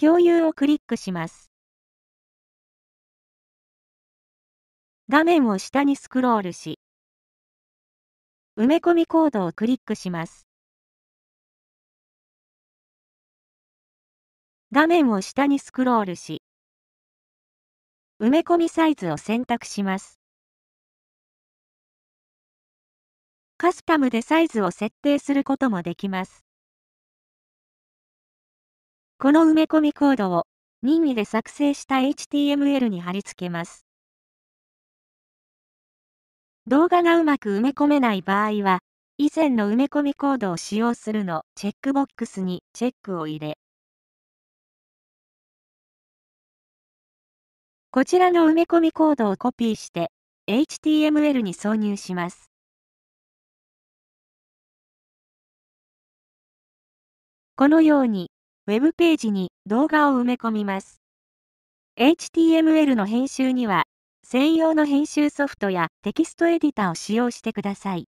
共有をクリックします。画面を下にスクロールし、埋め込みコードをクリックします。画面を下にスクロールし、埋め込みサイズを選択します。カスタムでサイズを設定することもできます。この埋め込みコードを任意で作成した HTML に貼り付けます。動画がうまく埋め込めない場合は、以前の埋め込みコードを使用するのチェックボックスにチェックを入れ、こちらの埋め込みコードをコピーして HTML に挿入します。このようにウェブページに動画を埋め込みます。HTML の編集には、専用の編集ソフトやテキストエディタを使用してください。